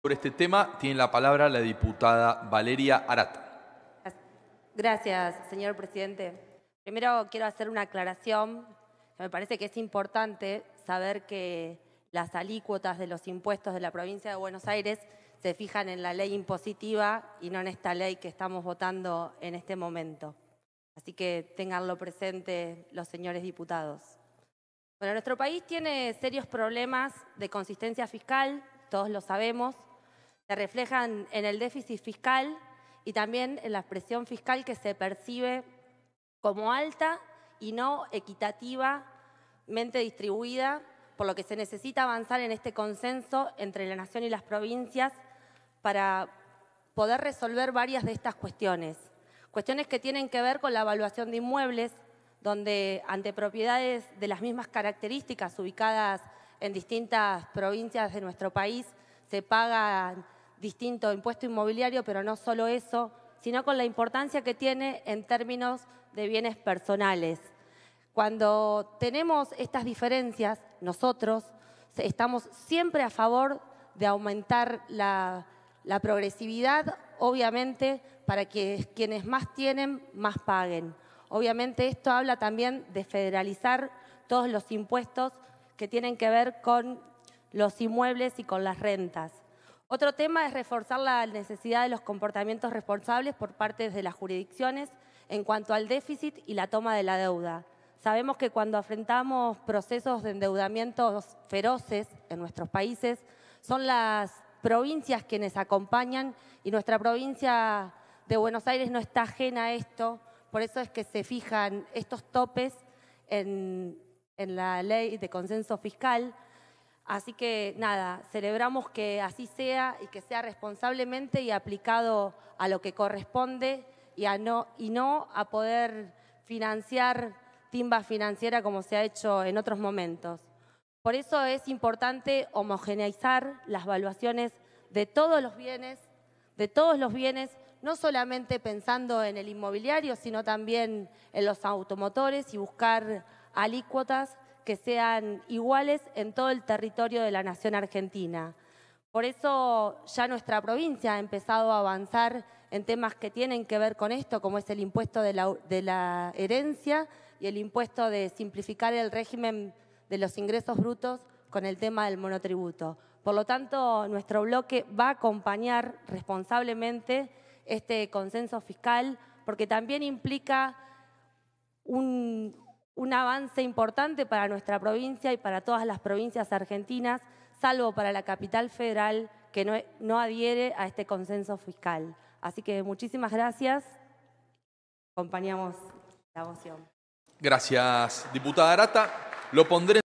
Por este tema tiene la palabra la diputada Valeria Arata. Gracias, señor presidente. Primero quiero hacer una aclaración. Me parece que es importante saber que las alícuotas de los impuestos de la provincia de Buenos Aires se fijan en la ley impositiva y no en esta ley que estamos votando en este momento. Así que tenganlo presente los señores diputados. Bueno, nuestro país tiene serios problemas de consistencia fiscal, todos lo sabemos, se reflejan en el déficit fiscal y también en la presión fiscal que se percibe como alta y no equitativamente distribuida, por lo que se necesita avanzar en este consenso entre la nación y las provincias para poder resolver varias de estas cuestiones. Cuestiones que tienen que ver con la evaluación de inmuebles, donde ante propiedades de las mismas características ubicadas en distintas provincias de nuestro país se pagan distinto impuesto inmobiliario, pero no solo eso, sino con la importancia que tiene en términos de bienes personales. Cuando tenemos estas diferencias, nosotros estamos siempre a favor de aumentar la, la progresividad, obviamente, para que quienes más tienen, más paguen. Obviamente esto habla también de federalizar todos los impuestos que tienen que ver con los inmuebles y con las rentas. Otro tema es reforzar la necesidad de los comportamientos responsables por parte de las jurisdicciones en cuanto al déficit y la toma de la deuda. Sabemos que cuando afrontamos procesos de endeudamiento feroces en nuestros países, son las provincias quienes acompañan y nuestra provincia de Buenos Aires no está ajena a esto, por eso es que se fijan estos topes en la ley de consenso fiscal Así que nada, celebramos que así sea y que sea responsablemente y aplicado a lo que corresponde y, no, no a poder financiar timba financiera como se ha hecho en otros momentos. Por eso es importante homogeneizar las valuaciones de todos los bienes, de todos los bienes, no solamente pensando en el inmobiliario, sino también en los automotores y buscar alícuotas que sean iguales en todo el territorio de la nación argentina. Por eso ya nuestra provincia ha empezado a avanzar en temas que tienen que ver con esto, como es el impuesto de la, de la herencia y el impuesto de simplificar el régimen de los ingresos brutos con el tema del monotributo. Por lo tanto, nuestro bloque va a acompañar responsablemente este consenso fiscal porque también implica un, un avance importante para nuestra provincia y para todas las provincias argentinas, salvo para la capital federal que no, adhiere a este consenso fiscal. Así que muchísimas gracias. Acompañamos la moción. Gracias, diputada Arata. Lo pondré